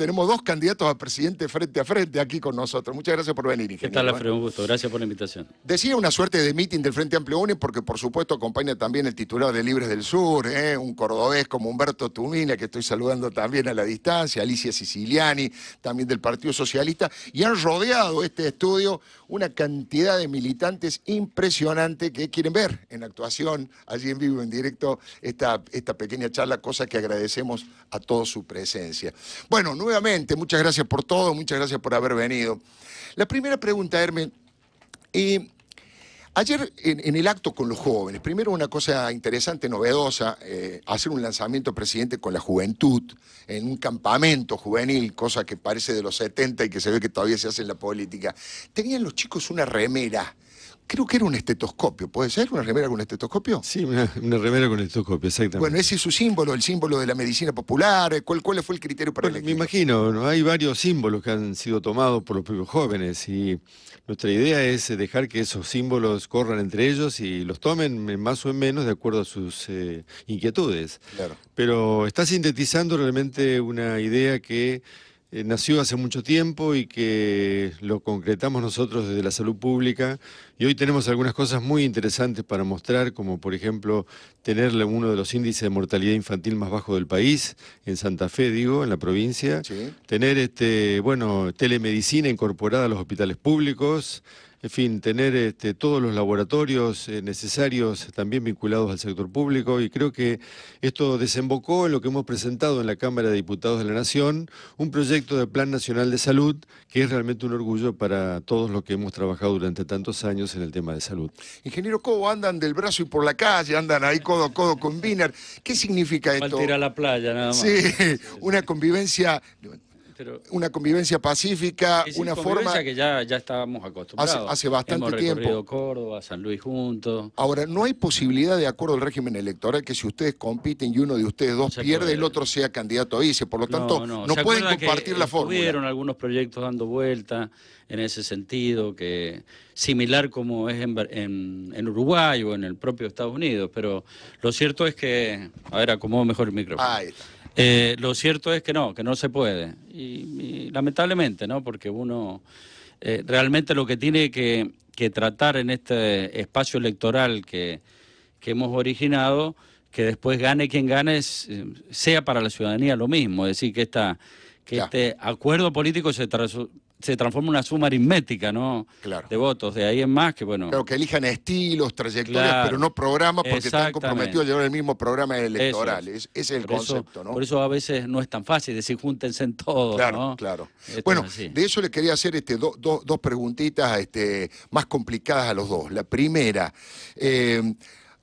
Tenemos dos candidatos a presidente frente a frente aquí con nosotros. Muchas gracias por venir, ¿Qué tal, Alfredo? ¿eh? Un gusto. Gracias por la invitación. Decía una suerte de meeting del Frente Amplio UNE porque, por supuesto, acompaña también el titular de Libres del Sur, ¿eh? un cordobés como Humberto Tumina, que estoy saludando también a la distancia, Alicia Siciliani, también del Partido Socialista, y han rodeado este estudio una cantidad de militantes impresionantes que quieren ver en actuación, allí en vivo, en directo, esta, esta pequeña charla, cosa que agradecemos a todos su presencia. Bueno, nuevamente, muchas gracias por todo, muchas gracias por haber venido. La primera pregunta, Hermen. ayer en, el acto con los jóvenes, primero una cosa interesante, novedosa, eh, hacer un lanzamiento, presidente, con la juventud, en un campamento juvenil, cosa que parece de los 70 y que se ve que todavía se hace en la política. Tenían los chicos una remera creo que era un estetoscopio, ¿puede ser? ¿Una remera con estetoscopio? Sí, una, remera con estetoscopio, exactamente. Bueno, ese es su símbolo, el símbolo de la medicina popular. Eh, ¿Cuál, cuál fue el criterio para bueno, Me imagino, hay varios símbolos que han sido tomados por los propios jóvenes y nuestra idea es dejar que esos símbolos corran entre ellos y los tomen más o menos de acuerdo a sus eh, inquietudes. Claro. Pero está sintetizando realmente una idea que eh, nació hace mucho tiempo y que lo concretamos nosotros desde la salud pública y hoy tenemos algunas cosas muy interesantes para mostrar, como por ejemplo tener uno de los índices de mortalidad infantil más bajo del país, en Santa Fe digo, en la provincia, tener este, bueno, telemedicina incorporada a los hospitales públicos, en fin, tener este, todos los laboratorios eh, necesarios también vinculados al sector público y creo que esto desembocó en lo que hemos presentado en la Cámara de Diputados de la Nación, un proyecto de Plan Nacional de Salud que es realmente un orgullo para todos los que hemos trabajado durante tantos años en el tema de salud. Ingeniero Cobo, andan del brazo y por la calle, andan ahí codo a codo con Biner. ¿Qué significa esto? Falta a la playa nada más. Sí, una convivencia una convivencia pacífica, es una convivencia forma... que ya, ya estábamos acostumbrados. Hace, hace bastante Hemos tiempo. Córdoba, San Luis juntos. Ahora, no hay posibilidad, de acuerdo al régimen electoral, que si ustedes compiten y uno de ustedes dos pierde, el otro sea candidato a vice. Por lo tanto, no, pueden compartir la fórmula. Tuvieron algunos proyectos dando vuelta en ese sentido, que similar como es en, en, Uruguay o en el propio Estados Unidos, pero lo cierto es que... A ver, acomodo mejor el micrófono. Ahí está. Eh, lo cierto es que no, que no se puede. Y, lamentablemente, ¿no? Porque uno eh, realmente lo que tiene que, tratar en este espacio electoral que, hemos originado, que después gane quien gane, eh, sea para la ciudadanía lo mismo. Es decir, que, esta, que este acuerdo político se, se transforma en una suma aritmética, ¿no? Claro. De votos, de ahí en más, que bueno. Claro, que elijan estilos, trayectorias, pero no programas porque están comprometidos a llevar el mismo programa electoral. ese es el concepto, ¿no? Por eso a veces no es tan fácil decir júntense en todo. Claro, ¿no? claro. bueno, de eso le quería hacer este, dos preguntitas este, más complicadas a los dos. La primera, eh,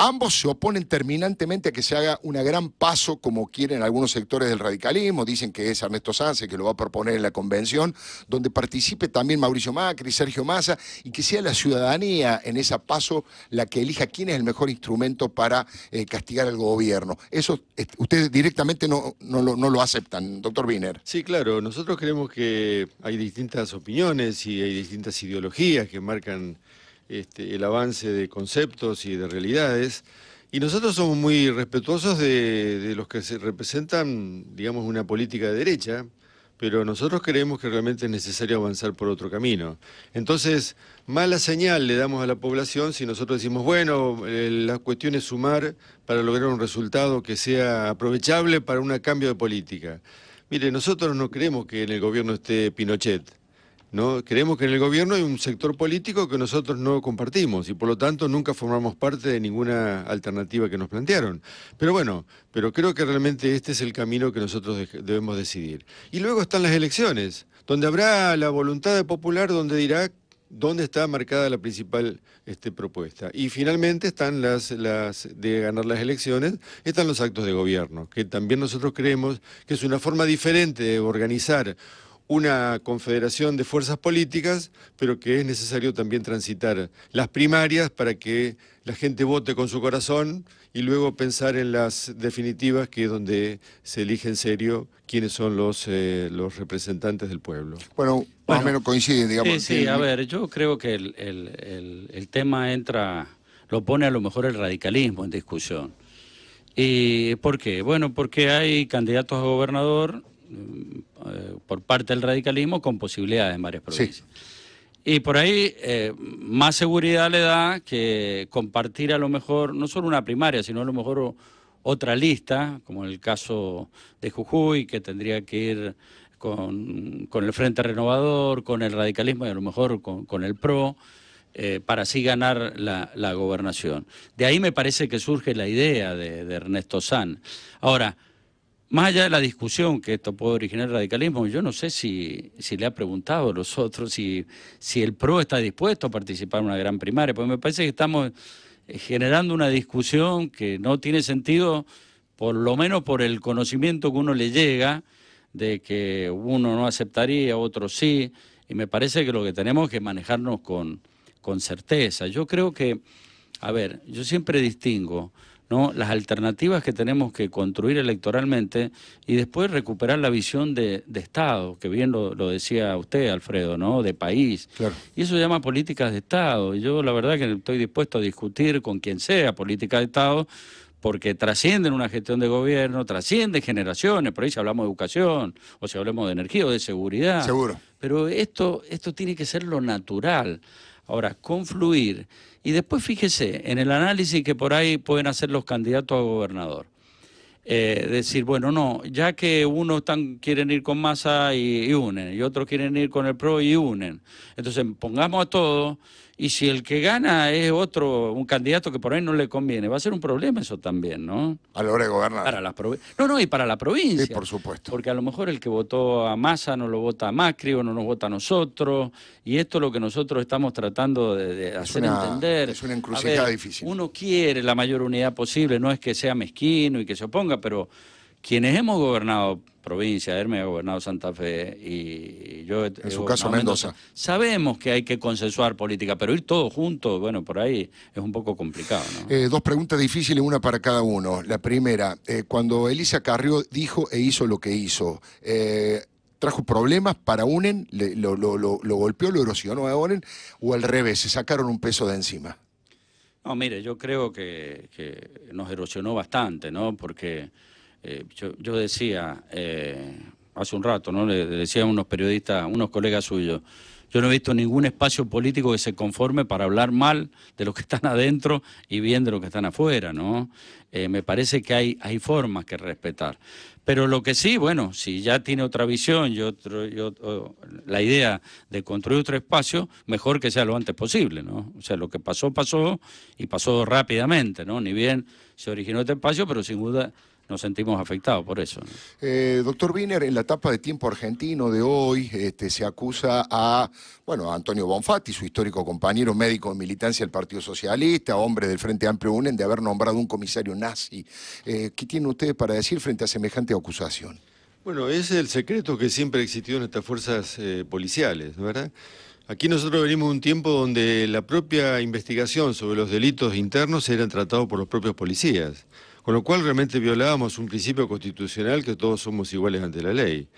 Ambos se oponen terminantemente a que se haga una gran paso como quieren algunos sectores del radicalismo, dicen que es Ernesto Sánchez que lo va a proponer en la convención, donde participe también Mauricio Macri, Sergio Massa, y que sea la ciudadanía en ese paso la que elija quién es el mejor instrumento para eh, castigar al gobierno. Eso eh, ustedes directamente no, no, lo, no lo aceptan, doctor Biner. Sí, claro, nosotros creemos que hay distintas opiniones y hay distintas ideologías que marcan este, el avance de conceptos y de realidades. Y nosotros somos muy respetuosos de, los que se representan, digamos, una política de derecha, pero nosotros creemos que realmente es necesario avanzar por otro camino. Entonces, mala señal le damos a la población si nosotros decimos, bueno, eh, la cuestión es sumar para lograr un resultado que sea aprovechable para un cambio de política. Mire, nosotros no creemos que en el gobierno esté Pinochet. ¿no? Creemos que en el gobierno hay un sector político que nosotros no compartimos y por lo tanto nunca formamos parte de ninguna alternativa que nos plantearon. Pero bueno, pero creo que realmente este es el camino que nosotros debemos decidir. Y luego están las elecciones, donde habrá la voluntad popular donde dirá dónde está marcada la principal este, propuesta. Y finalmente están las de ganar las elecciones, están los actos de gobierno, que también nosotros creemos que es una forma diferente de organizar una confederación de fuerzas políticas, pero que es necesario también transitar las primarias para que la gente vote con su corazón y luego pensar en las definitivas, que es donde se elige en serio quiénes son los, eh, los representantes del pueblo. Bueno, más o menos coinciden, digamos. Sí, a ver, yo creo que el, el tema entra, lo pone a lo mejor el radicalismo en discusión. ¿Y por qué? Bueno, porque hay candidatos a gobernador mm, eh, por parte del radicalismo con posibilidades en varias provincias. Y por ahí eh, más seguridad le da que compartir a lo mejor no solo una primaria, sino a lo mejor otra lista, como en el caso de Jujuy, que tendría que ir con, con el Frente Renovador, con el radicalismo y a lo mejor con, con el PRO. Eh, para así ganar la, gobernación. De ahí me parece que surge la idea de, Ernesto San. Ahora, más allá de la discusión que esto puede originar el radicalismo, yo no sé si, si le ha preguntado a los otros si, si el PRO está dispuesto a participar en una gran primaria, porque me parece que estamos eh, generando una discusión que no tiene sentido, por lo menos por el conocimiento que uno le llega de que uno no aceptaría, otro sí, y me parece que lo que tenemos que manejarnos con, con certeza. Yo creo que, a ver, yo siempre distingo ¿no? las alternativas que tenemos que construir electoralmente y después recuperar la visión de, Estado, que bien lo, decía usted, Alfredo, ¿no? de país. Claro. Y eso se llama políticas de Estado. yo la verdad que estoy dispuesto a discutir con quien sea política de Estado, porque trascienden una gestión de gobierno, trascienden generaciones, por ahí si hablamos de educación, o si hablamos de energía o de seguridad. Seguro. Pero esto, esto tiene que ser lo natural. Ahora, confluir y después fíjese, en el análisis que por ahí pueden hacer los candidatos a gobernador, eh, decir, bueno, no, ya que unos quieren ir con masa y, y, unen, y otros quieren ir con el PRO y unen. Entonces, pongamos a todos y si el que gana es otro, un candidato que por ahí no le conviene, va a ser un problema eso también, ¿no? A la hora de gobernar. Para las no, no, y para la provincia. Sí, por supuesto. Porque a lo mejor el que votó a Massa no lo vota a Macri o no nos vota a nosotros. Y esto es lo que nosotros estamos tratando de, hacer entender. Es una encrucijada difícil. Uno quiere la mayor unidad posible, no es que sea mezquino y que se oponga, pero quienes hemos gobernado provincia, Hermes ha gobernado Santa Fe y yo... En su caso Mendoza. Sabemos que hay que consensuar política, pero ir todos juntos, bueno, por ahí es un poco complicado. ¿no? Eh, dos preguntas difíciles, una para cada uno. La primera, eh, cuando Elisa Carrió dijo e hizo lo que hizo, eh, trajo problemas para UNEN, lo, golpeó, lo erosionó a UNEN, o al revés, se sacaron un peso de encima. No, mire, yo creo que nos erosionó bastante, ¿no? Porque eh, yo, decía eh, hace un rato, ¿no? Le, decía a unos periodistas, unos colegas suyos, yo no he visto ningún espacio político que se conforme para hablar mal de los que están adentro y bien de los que están afuera, ¿no? Eh, me parece que hay, hay formas que respetar. Pero lo que sí, bueno, si ya tiene otra visión y, la idea de construir otro espacio, mejor que sea lo antes posible, ¿no? O sea, lo que pasó, pasó y pasó rápidamente, ¿no? Ni bien se originó este espacio, pero sin duda nos sentimos afectados por eso. Eh, doctor Wiener, en la etapa de tiempo argentino de hoy este, se acusa a, bueno, Antonio Bonfatti, su histórico compañero médico de militancia del Partido Socialista, hombre del Frente Amplio UNEN, de haber nombrado un comisario nazi. Eh, ¿Qué tiene ustedes para decir frente a semejante acusación? Bueno, es el secreto que siempre ha existido en estas fuerzas eh, policiales, ¿verdad? Aquí nosotros venimos de un tiempo donde la propia investigación sobre los delitos internos era tratado por los propios policías. Con lo cual realmente violábamos un principio constitucional que todos somos iguales ante la ley.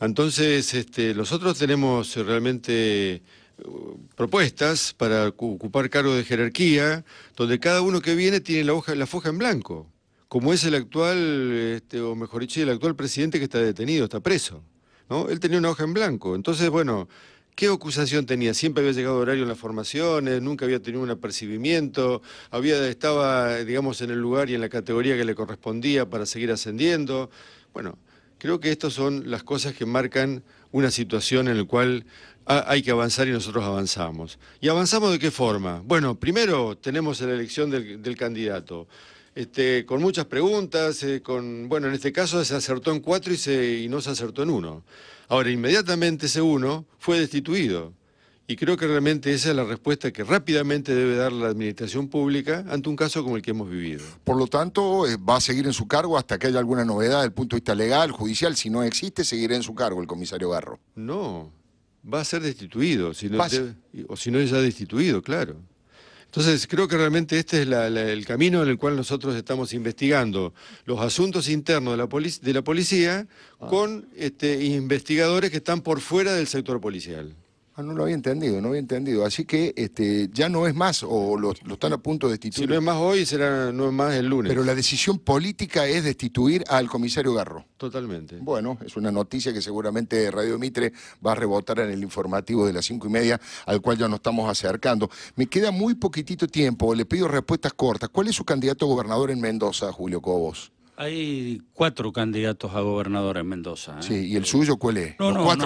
Entonces, este, nosotros tenemos realmente uh, propuestas para ocupar cargos de jerarquía, donde cada uno que viene tiene la, hoja, la foja en blanco, como es el actual, este, o mejor dicho, el actual presidente que está detenido, está preso. ¿no? Él tenía una hoja en blanco. Entonces, bueno, ¿Qué acusación tenía? ¿Siempre había llegado a horario en las formaciones? ¿Nunca había tenido un apercibimiento? Había, ¿Estaba, digamos, en el lugar y en la categoría que le correspondía para seguir ascendiendo? Bueno, creo que estas son las cosas que marcan una situación en la cual hay que avanzar y nosotros avanzamos. ¿Y avanzamos de qué forma? Bueno, primero tenemos la elección del candidato. Este, con muchas preguntas, eh, con, bueno, en este caso se acertó en cuatro y, se, no se acertó en uno. Ahora, inmediatamente ese uno fue destituido. Y creo que realmente esa es la respuesta que rápidamente debe dar la administración pública ante un caso como el que hemos vivido. Por lo tanto, eh, va a seguir en su cargo hasta que haya alguna novedad desde el punto de vista legal, judicial. Si no existe, seguirá en su cargo el comisario Garro. No, va a ser destituido, si no, o si no ya destituido, claro. Entonces, creo que realmente este es el camino en el cual nosotros estamos investigando los asuntos internos de la, de la policía ah. con este, investigadores que están por fuera del sector policial. Ah, no lo había entendido, no había entendido. Así que este, ya no es más, o lo, están a punto de destituir. Si no es más hoy, será no es más el lunes. Pero la decisión política es destituir al comisario Garro. Totalmente. Bueno, es una noticia que seguramente Radio Mitre va a rebotar en el informativo de las cinco y media, al cual ya nos estamos acercando. Me queda muy poquitito tiempo, le pido respuestas cortas. ¿Cuál es su candidato a gobernador en Mendoza, Julio Cobos? hay cuatro candidatos a gobernador en Mendoza. ¿eh? Sí, ¿y el suyo cuál es? No, no,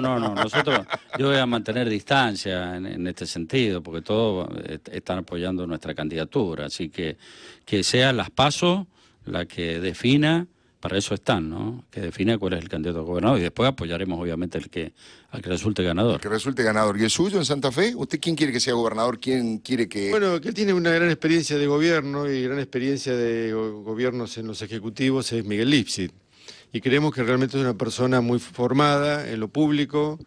no, nosotros, yo voy a mantener distancia en, este sentido, porque todos eh, están apoyando nuestra candidatura, así que que sea las PASO la que defina para eso están, ¿no? Que define cuál es el candidato a gobernador y después apoyaremos obviamente el que, al que resulte ganador. que resulte ganador. ¿Y es suyo en Santa Fe? ¿Usted quién quiere que sea gobernador? ¿Quién quiere que...? Bueno, que tiene una gran experiencia de gobierno y gran experiencia de gobiernos en los ejecutivos es Miguel Lipsit. Y creemos que realmente es una persona muy formada en lo público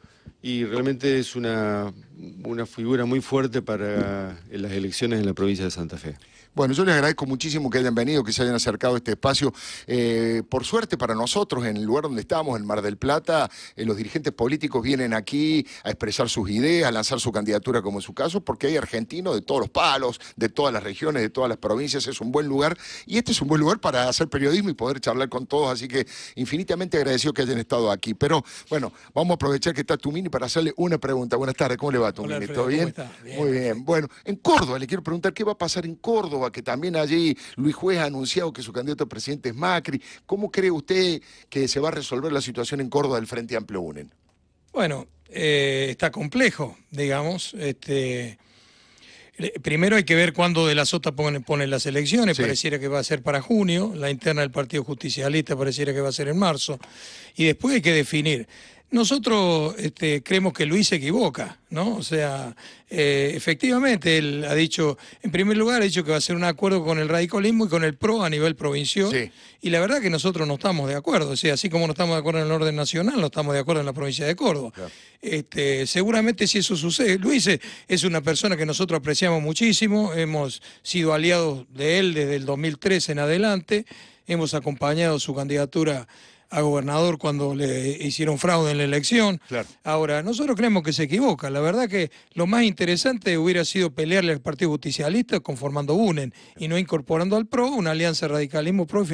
y realmente es una una figura muy fuerte para las elecciones en la provincia de Santa Fe. Bueno, yo les agradezco muchísimo que hayan venido, que se hayan acercado a este espacio. Eh, por suerte para nosotros, en el lugar donde estamos, en Mar del Plata, eh, los dirigentes políticos vienen aquí a expresar sus ideas, a lanzar su candidatura como en su caso, porque hay argentinos de todos los palos, de todas las regiones, de todas las provincias, es un buen lugar. Y este es un buen lugar para hacer periodismo y poder charlar con todos, así que infinitamente agradecido que hayan estado aquí. Pero bueno, vamos a aprovechar que está Tumini para hacerle una pregunta. Buenas tardes, ¿cómo le va? bien? Muy bien. Bueno, en Córdoba, le quiero preguntar qué va a pasar en Córdoba, que también allí Luis Juez ha anunciado que su candidato a presidente es Macri. ¿Cómo cree usted que se va a resolver la situación en Córdoba del Frente Amplio UNEN? Bueno, eh, está complejo, digamos. Este, primero hay que ver cuándo De la Sota ponen las elecciones. Pareciera que va a ser para junio. La interna del Partido Justicialista pareciera que va a ser en marzo. Y después hay que definir. Nosotros este, creemos que Luis se equivoca, ¿no? O sea, eh, efectivamente, él ha dicho, en primer lugar, ha dicho que va a ser un acuerdo con el radicalismo y con el PRO a nivel provincial. Y la verdad que nosotros no estamos de acuerdo. sea, así como no estamos de acuerdo en el orden nacional, no estamos de acuerdo en la provincia de Córdoba. Este, seguramente si eso sucede, Luis es una persona que nosotros apreciamos muchísimo, hemos sido aliados de él desde el 2013 en adelante, hemos acompañado su candidatura a gobernador cuando le hicieron fraude en la elección. Ahora, nosotros creemos que se equivoca. La verdad que lo más interesante hubiera sido pelearle al Partido Justicialista conformando UNEN y no incorporando al PRO una alianza radicalismo PRO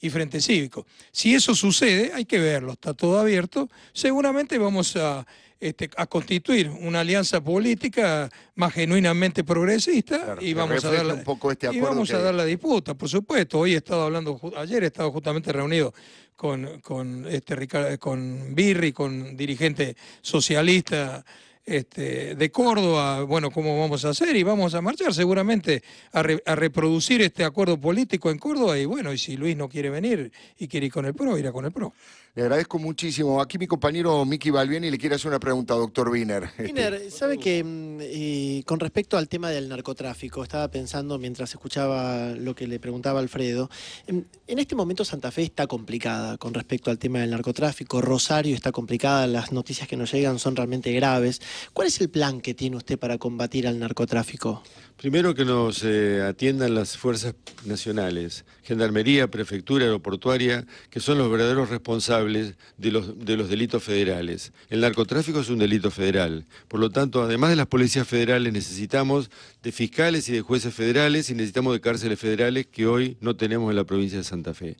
y Frente Cívico. Si eso sucede, hay que verlo, está todo abierto. Seguramente vamos a este, a constituir una alianza política más genuinamente progresista y vamos a dar la, un poco este y vamos a dar la disputa, por supuesto. Hoy he estado hablando, ayer he estado justamente reunido con, con, este, con Birri, con dirigente socialista este, de Córdoba, bueno, cómo vamos a hacer y vamos a marchar seguramente a, reproducir este acuerdo político en Córdoba y bueno, y si Luis no quiere venir y quiere ir con el PRO, irá con el PRO. Le agradezco muchísimo. Aquí mi compañero Miki y le quiere hacer una pregunta, doctor Wiener. Este, Wiener, sabe que mm, eh, con respecto al tema del narcotráfico, estaba pensando mientras escuchaba lo que le preguntaba Alfredo, em, en este momento Santa Fe está complicada con respecto al tema del narcotráfico, Rosario está complicada, las noticias que nos llegan son realmente graves. ¿Cuál es el plan que tiene usted para combatir al narcotráfico? Primero que nos eh, atiendan las fuerzas nacionales, Gendarmería, Prefectura, Aeroportuaria, que son los verdaderos responsables de los, delitos federales. El narcotráfico es un delito federal. Por lo tanto, además de las policías federales, necesitamos de fiscales y de jueces federales y necesitamos de cárceles federales que hoy no tenemos en la provincia de Santa Fe.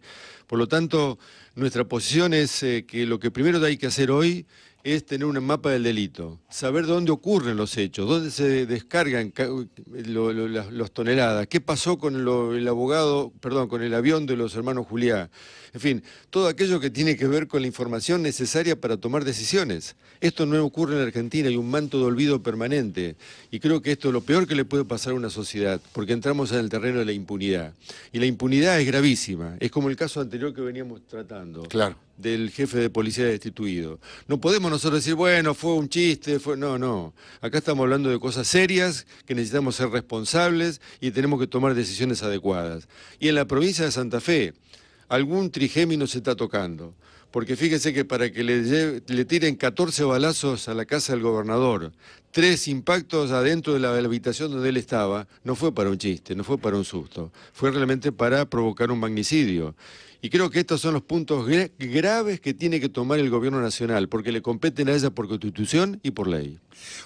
Por lo tanto, nuestra posición es eh, que lo que primero hay que hacer hoy es tener un mapa del delito, saber dónde ocurren los hechos, dónde se descargan las los toneladas, qué pasó con el abogado, perdón, con el avión de los hermanos Juliá, en fin, todo aquello que tiene que ver con la información necesaria para tomar decisiones. Esto no ocurre en Argentina, hay un manto de olvido permanente y creo que esto es lo peor que le puede pasar a una sociedad, porque entramos en el terreno de la impunidad y la impunidad es gravísima, es como el caso anterior que veníamos tratando. Claro. del jefe de policía destituido. No podemos nosotros decir, bueno, fue un chiste, fue... No, no. Acá estamos hablando de cosas serias, que necesitamos ser responsables y tenemos que tomar decisiones adecuadas. Y en la provincia de Santa Fe, algún trigémino se está tocando. Porque fíjense que para que le, le tiren 14 balazos a la casa del gobernador, tres impactos adentro de la habitación donde él estaba, no fue para un chiste, no fue para un susto, fue realmente para provocar un magnicidio. Y creo que estos son los puntos graves que tiene que tomar el gobierno nacional, porque le competen a ella por constitución y por ley.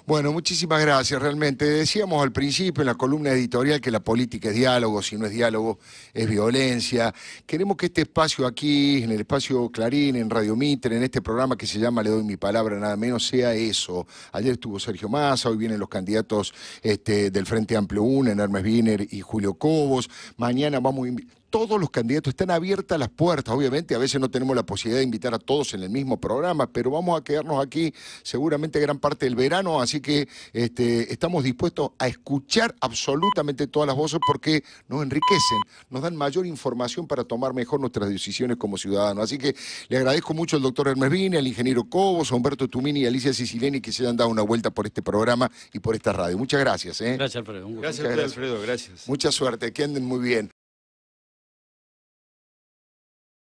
Bueno, muchísimas gracias, realmente. Decíamos al principio en la columna editorial que la política es diálogo, si no es diálogo es violencia. Queremos que este espacio aquí, en el espacio Clarín, en Radio Mitre, en este programa que se llama Le doy mi palabra, nada menos, sea eso. Ayer estuvo Sergio Massa, hoy vienen los candidatos este, del Frente Amplio 1, en Hermes Wiener y Julio Cobos. Mañana vamos a invitar todos los candidatos. Están abiertas las puertas, obviamente. A veces no tenemos la posibilidad de invitar a todos en el mismo programa, pero vamos a quedarnos aquí seguramente gran parte del verano. Así que este, estamos dispuestos a escuchar absolutamente todas las voces porque nos enriquecen, nos dan mayor información para tomar mejor nuestras decisiones como ciudadanos. Así que le agradezco mucho al doctor Hermes Vini, al ingeniero Cobos, a Humberto Tumini y a Alicia Sicileni que se hayan dado una vuelta por este programa y por esta radio. Muchas gracias. ¿eh? Gracias, Alfredo. Gracias, Alfredo. Gracias. Mucha suerte. Que anden muy bien.